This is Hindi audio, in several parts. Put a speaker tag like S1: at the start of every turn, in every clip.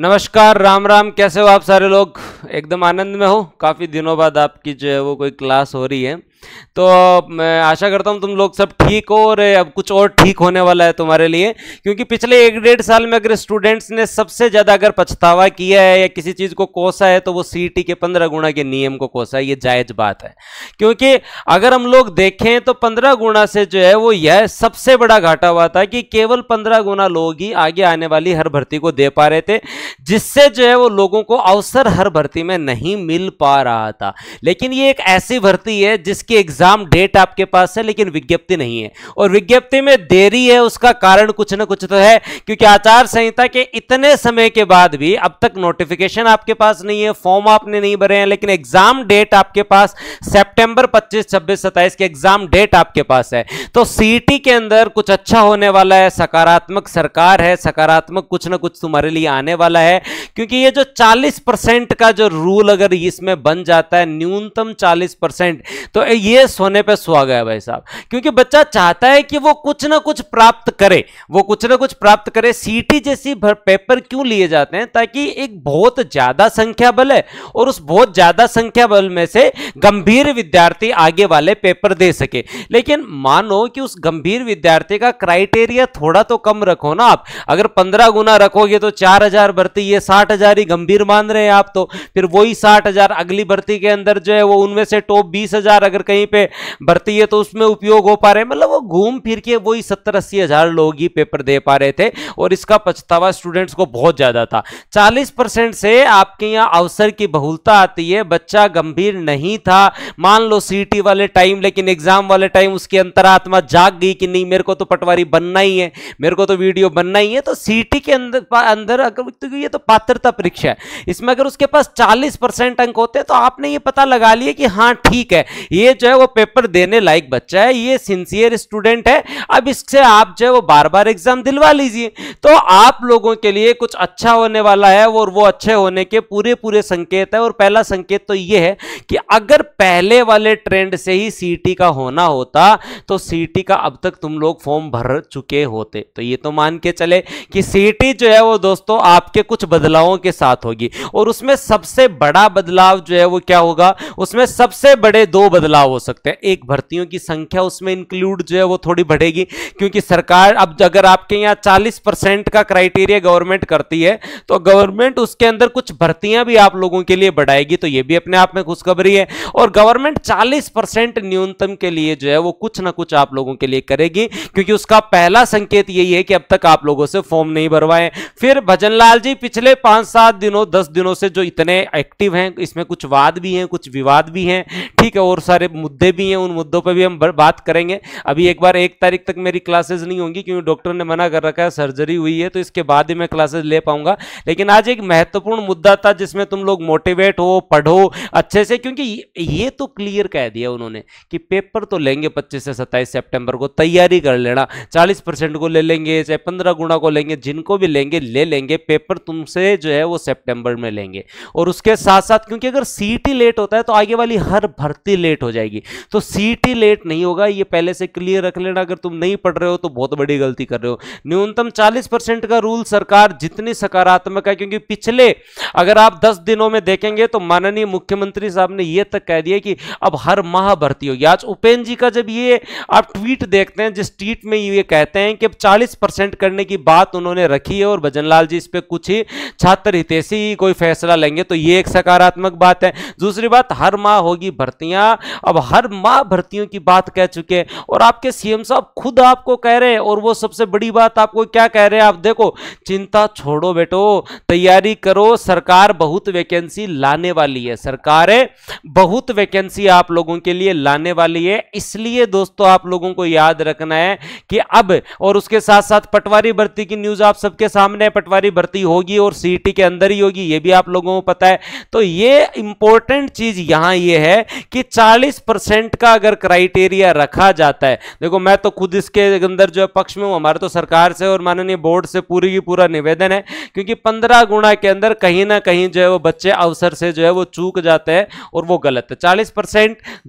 S1: नमस्कार राम राम कैसे हो आप सारे लोग एकदम आनंद में हो काफ़ी दिनों बाद आपकी जो है वो कोई क्लास हो रही है तो मैं आशा करता हूँ तुम लोग सब ठीक हो और अब कुछ और ठीक होने वाला है तुम्हारे लिए क्योंकि पिछले एक डेढ़ साल में अगर स्टूडेंट्स ने सबसे ज़्यादा अगर पछतावा किया है या किसी चीज़ को कोसा है तो वो सी e के पंद्रह गुणा के नियम को कोसा है ये जायज़ बात है क्योंकि अगर हम लोग देखें तो पंद्रह गुणा से जो है वो यह सबसे बड़ा घाटा हुआ था कि केवल पंद्रह गुना लोग ही आगे आने वाली हर भर्ती को दे पा रहे थे जिससे जो है वो लोगों को अवसर हर भर्ती में नहीं मिल पा रहा था लेकिन ये एक ऐसी भर्ती है जिसकी की एग्जाम डेट आपके पास है लेकिन विज्ञप्ति नहीं है और विज्ञप्ति में देरी है उसका कारण कुछ ना कुछ तो है क्योंकि आचार संहिता के इतने समय के बाद भी अब तक नोटिफिकेशन आपके पास नहीं है फॉर्म आपने नहीं भरे हैं लेकिन एग्जाम डेट आपके पास सेप्टेंबर पच्चीस छब्बीस सत्ताईस के एग्जाम डेट आपके पास है तो सीटी के अंदर कुछ अच्छा होने वाला है सकारात्मक सरकार है सकारात्मक कुछ ना कुछ तुम्हारे लिए आने वाला है क्योंकि ये जो 40 परसेंट का जो रूल अगर इसमें बन जाता है न्यूनतम 40 परसेंट तो ये सोने पे सुहा गया भाई साहब क्योंकि बच्चा चाहता है कि वो कुछ ना कुछ प्राप्त करे वो कुछ ना कुछ प्राप्त करे सीटी जैसी भर पेपर क्यों लिए जाते हैं ताकि एक बहुत ज्यादा संख्या बल है और उस बहुत ज्यादा संख्या बल में से गंभीर विद्यार्थी आगे वाले पेपर दे सके लेकिन मानो कि उस गंभीर विद्यार्थी का क्राइटेरिया थोड़ा तो कम रखो ना आप अगर पंद्रह गुना रखोगे तो चार हजार भर्ती ये साठ हजार ही गंभीर मान रहे हैं आप तो फिर वही साठ हजार अगली भर्ती के अंदर जो है वो उनमें से टॉप बीस हजार अगर कहीं पे भर्ती है तो उसमें उपयोग हो पा रहे मतलब वो घूम फिर के वही सत्तर अस्सी हजार लोग ही पेपर दे पा रहे थे और इसका पछतावा स्टूडेंट्स को बहुत ज्यादा था चालीस परसेंट से आपके यहाँ अवसर की बहुलता आती है बच्चा गंभीर नहीं था मान लो सी वाले टाइम लेकिन एग्जाम वाले टाइम उसकी अंतरात्मा जाग गई कि नहीं मेरे को तो पटवारी बनना ही है मेरे को तो वीडियो बनना ही है तो सीटी के अंदर अंदर अगर तो ये तो पात्रता परीक्षा है इसमें अगर उसके पास 40 परसेंट अंक होते हैं तो आपने ये पता लगा लिया कि हाँ ठीक है ये जो है वो पेपर देने लायक बच्चा है ये सिंसियर स्टूडेंट है अब इससे आप जो है वो बार बार एग्जाम दिलवा लीजिए तो आप लोगों के लिए कुछ अच्छा होने वाला है और वो अच्छे होने के पूरे पूरे संकेत है और पहला संकेत तो ये है कि अगर पहले वाले ट्रेंड से ही सी का होना होता तो सी का अब तक तुम लोग फॉर्म भर चुके होते तो ये तो मान के चले कि सी जो है वो दोस्तों आपके कुछ बदलावों के साथ होगी और उसमें सबसे बड़ा बदलाव जो है वो क्या होगा उसमें सबसे बड़े दो बदलाव हो सकते हैं एक भर्तियों की संख्या उसमें इंक्लूड जो है वो थोड़ी बढ़ेगी क्योंकि सरकार अब अगर आपके यहाँ चालीस परसेंट का क्राइटेरिया गवर्नमेंट करती है तो गवर्नमेंट उसके अंदर कुछ भर्तियां भी आप लोगों के लिए बढ़ाएगी तो ये भी अपने आप में खुशखबरी है और गवर्नमेंट चालीस न्यूनतम के लिए जो है वो कुछ ना कुछ आप लोगों के लिए करेगी क्योंकि उसका पहला संकेत यही है कि अब तक आप लोगों से फॉर्म नहीं भरवाए फिर भजन जी पिछले पांच सात दिनों दस दिनों से जो इतने एक्टिव हैं इसमें कुछ वाद भी हैं कुछ विवाद भी हैं ठीक है और सारे मुद्दे भी हैं उन मुद्दों पर भी हम बात करेंगे अभी एक बार एक तारीख तक मेरी क्लासेज नहीं होंगी क्योंकि डॉक्टर ने मना कर रखा है सर्जरी हुई है तो इसके बाद ही मैं क्लासेज ले पाऊंगा लेकिन आज एक महत्वपूर्ण मुद्दा था जिसमें तुम लोग मोटिवेट हो पढ़ो अच्छे से क्योंकि ये तो क्लियर कह दिया उन्होंने कि पेपर तो लेंगे पच्चीस से सत्ताईस सेप्टेम्बर को तैयारी कर लेना चालीस परसेंट को ले लेंगे चाहे पंद्रह गुणा को लेंगे जिनको भी लेंगे ले लेंगे पेपर तुमसे जो है वो सेप्टेम्बर में लेंगे और उसके साथ साथ क्योंकि अगर सीट ही लेट होता है तो आगे वाली हर भर्ती लेट हो जाएगी जाएगी तो सीटी लेट नहीं होगा ये पहले से क्लियर रख लेना अगर तुम नहीं पढ़ रहे हो तो बहुत बड़ी गलती कर रहे हो न्यूनतम चालीस परसेंट का रूल सरकार जितनी सकारात्मक है क्योंकि पिछले अगर आप दस दिनों में देखेंगे तो माननीय मुख्यमंत्री साहब ने यह तक कह दिया कि अब हर माह भर्ती होगी आज उपेन जी का जब ये आप ट्वीट देखते हैं जिस ट्वीट में ये कहते हैं कि अब चालीस परसेंट करने की बात उन्होंने रखी है और भजन जी इस पर कुछ ही छात्र हितेशी कोई फैसला लेंगे तो ये एक सकारात्मक बात है दूसरी बात हर माह होगी भर्तियां अब हर माँ भर्तियों की बात कह चुके हैं और आपके सीएम साहब खुद आपको कह रहे हैं और वो सबसे बड़ी बात आपको क्या कह रहे हैं आप देखो चिंता छोड़ो बेटो तैयारी करो सरकार बहुत वैकेंसी लाने वाली है सरकार बहुत वैकेंसी आप लोगों के लिए लाने वाली है इसलिए दोस्तों आप लोगों को याद रखना है कि अब और उसके साथ साथ पटवारी भर्ती की न्यूज आप सबके सामने पटवारी भर्ती होगी और सीटी के अंदर ही होगी ये भी आप लोगों को पता है तो ये इंपॉर्टेंट चीज यहां ये है कि परसेंट का अगर क्राइटेरिया रखा जाता है देखो मैं तो खुद इसके अंदर जो पक्ष में हूँ हमारे तो सरकार से और माननीय बोर्ड से पूरी की पूरा निवेदन है क्योंकि पंद्रह गुणा के अंदर कहीं ना कहीं जो है वो बच्चे अवसर से जो है वो चूक जाते हैं और वो गलत है चालीस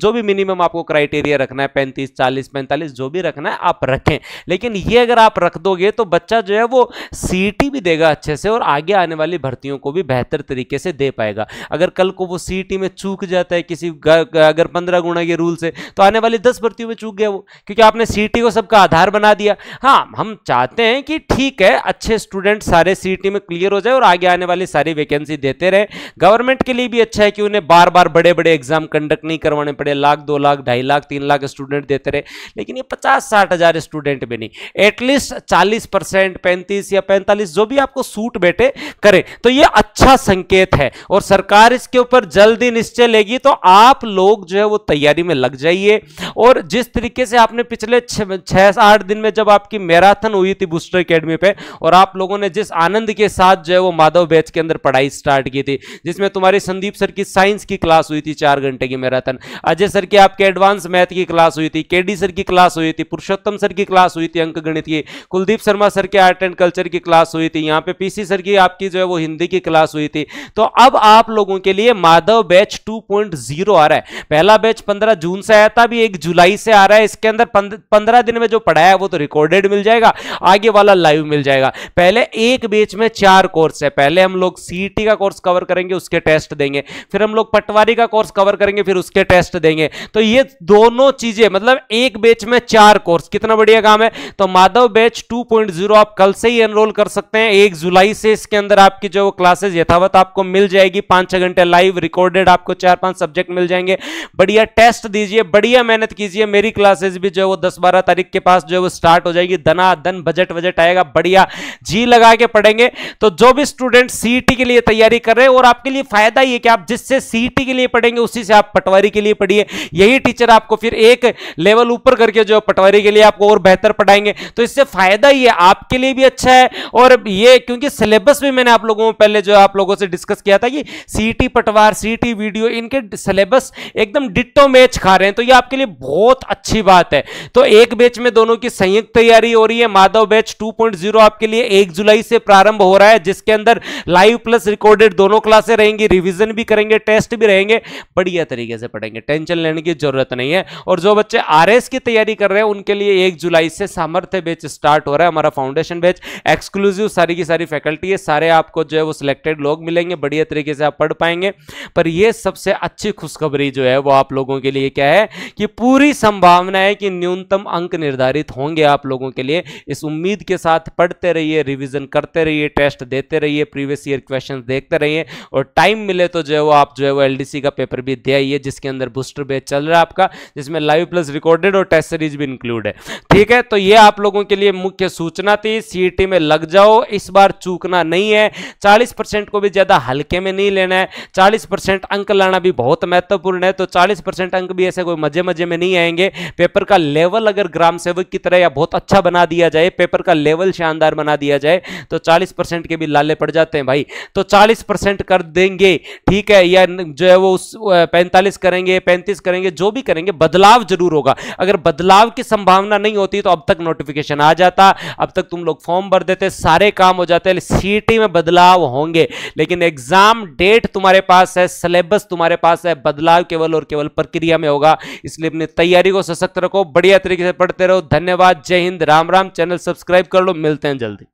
S1: जो भी मिनिमम आपको क्राइटेरिया रखना है पैंतीस चालीस पैंतालीस जो भी रखना है आप रखें लेकिन ये अगर आप रख दोगे तो बच्चा जो है वो सी भी देगा अच्छे से और आगे आने वाली भर्तियों को भी बेहतर तरीके से दे पाएगा अगर कल को वो सीटी में चूक जाता है किसी अगर पंद्रह गुणा के रूल से तो आने वाली दस भर्तियों में चूक गया वो क्योंकि आपने सी को सबका आधार बना दिया हाँ हम चाहते हैं कि ठीक है अच्छे स्टूडेंट सारे सी में क्लियर हो जाए और आगे आने वाली सारी वैकेंसी देते रहे गवर्नमेंट के लिए भी अच्छा है कि उन्हें बार बार बड़े बड़े एग्जाम कंडक्ट नहीं करवाने पड़े लाख दो लाख ढाई लाख तीन लाख स्टूडेंट देते रहे लेकिन ये पचास साठ हजार स्टूडेंट भी नहीं एटलीस्ट चालीस परसेंट पैंतीस या पैंतालीस जो भी आपको सूट बैठे करें तो ये अच्छा संकेत है और सरकार इसके ऊपर जल्दी निश्चय लेगी तो आप लोग जो है वो तैयारी में लग जाइए और जिस तरीके से आपने पिछले छः आठ दिन में जब आपकी मैराथन हुई थी बूस्टर अकेडमी पे और आप लोगों ने जिस आनंद के साथ जो है वो माधव बैच के अंदर पढ़ाई स्टार्ट की थी जिसमें तुम्हारे संदीप सर की साइंस की क्लास हुई थी चार घंटे की मैराथन अजय सर की आपके एडवांस मैथ की क्लास हुई थी केडी सर की क्लास हुई थी पुरुषोत्तम सर की क्लास हुई थी अंक गणित की कुलदीप शर्मा सर के आर्ट एंड कल्चर की क्लास हुई थी यहाँ पे पीसी सर की आपकी जो है वो हिंदी की क्लास हुई थी तो अब आप लोगों के लिए माधव बैच 2.0 आ रहा है पहला बैच पंद्रह जून से आया था अभी एक जुलाई से आ रहा है इसके अंदर पंद्रह दिन में जो पढ़ाया है वो तो रिकॉर्डेड मिल जाएगा आगे वाला लाइव मिल जाएगा पहले एक बेच में चार कोर्स है पहले हम लोग सीईटी e का कोर्स कवर करेंगे उसके टेस्ट देंगे फिर हम लोग पटवारी का कोर्स कवर करेंगे फिर उसके टेस्ट देंगे तो ये दोनों चीजें मतलब एक बेच में चार कोर्स कितना बढ़िया काम है तो माधव बैच 2.0 आप कल से ही एनरोल कर सकते हैं एक जुलाई से इसके अंदर आपकी जो क्लासेस यथावत आपको मिल जाएगी पांच छह घंटे लाइव रिकॉर्डेड आपको चार पांच सब्जेक्ट मिल जाएंगे बढ़िया टेस्ट दीजिए बढ़िया मेहनत कीजिए मेरी क्लासेस भी जो है वो दस बारह तारीख के पास जो है वो स्टार्ट हो जाएगी धना धन बजट बजट आएगा बढ़िया जी लगा के पढ़ेंगे तो जो भी स्टूडेंट सीईटी e के लिए तैयारी कर रहे हैं और आपके लिए फायदा ये कि आप जिससे सीईटी e के लिए पढ़ेंगे उसी से आप पटवारी के लिए पढ़िए यही टीचर आपको फिर एक लेवल ऊपर करके जो पटवारी के लिए आपको और बेहतर पढ़ाएंगे तो इससे फायदा ये आपके लिए भी अच्छा है और ये क्योंकि सिलेबस भी मैंने आप लोगों में पहले जो आप लोगों से डिस्कस किया था कि सीईटी e पटवार सीईटी वीडियो इनके सिलेबस एकदम डिट डिट्टो तो मैच खा रहे हैं तो ये आपके लिए बहुत अच्छी बात है तो एक बैच में दोनों की संयुक्त तैयारी हो रही है माधव बैच 2.0 आपके लिए एक जुलाई से प्रारंभ हो रहा है जिसके अंदर लाइव प्लस रिकॉर्डेड दोनों क्लासे रहेंगी रिविजन भी करेंगे टेस्ट भी रहेंगे बढ़िया तरीके से पढ़ेंगे टेंशन लेने की जरूरत नहीं है और जो बच्चे आर की तैयारी कर रहे हैं उनके लिए एक जुलाई से सामर्थ्य बैच स्टार्ट हो रहा है हमारा फाउंडेशन बैच एक्सक्लूसिव सारी की सारी फैकल्टी है सारे आपको जो है वो सिलेक्टेड लोग मिलेंगे बढ़िया तरीके से आप पढ़ पाएंगे पर यह सबसे अच्छी खुशखबरी जो है वो आप लोग लोगों के लिए क्या है कि पूरी संभावना है कि न्यूनतम अंक निर्धारित होंगे आप लोगों के लिए इस उम्मीद के साथ पढ़ते रहिए रिविजन करते रहिए टेस्ट देते रहिए प्रीवियस ईयर क्वेश्चन देखते रहिए और टाइम मिले तो जो है वो आप जो है वो एल का पेपर भी दे आइए जिसके अंदर बूस्टर बेच चल रहा है आपका जिसमें लाइव प्लस रिकॉर्डेड और टेस्ट सीरीज भी इंक्लूड है ठीक है तो ये आप लोगों के लिए मुख्य सूचना थी सीईटी में लग जाओ इस बार चूकना नहीं है 40 परसेंट को भी ज्यादा हल्के में नहीं लेना है 40 परसेंट अंक लाना भी बहुत महत्वपूर्ण है तो 40 परसेंट अंक भी ऐसे कोई मजे मजे में नहीं आएंगे पेपर का लेवल अगर ग्राम सेवक की तरह या बहुत अच्छा बना दिया जाए पेपर का लेवल शानदार बना दिया जाए तो चालीस के भी लाले पड़ जाते हैं भाई तो चालीस कर देंगे ठीक है या जो है वो उस पैंतालीस करेंगे पैंतीस करेंगे जो भी करेंगे बदलाव जरूर होगा अगर बदलाव की संभावना नहीं होती तो अब तक नोटिफिकेशन आ जाता अब तक तुम लोग फॉर्म भर देते सारे काम हो जाते सीटी में बदलाव होंगे लेकिन एग्जाम डेट तुम्हारे पास है सिलेबस तुम्हारे पास है बदलाव केवल और केवल प्रक्रिया में होगा इसलिए अपनी तैयारी को सशक्त रखो बढ़िया तरीके से पढ़ते रहो धन्यवाद जय हिंद राम राम चैनल सब्सक्राइब कर लो मिलते हैं जल्दी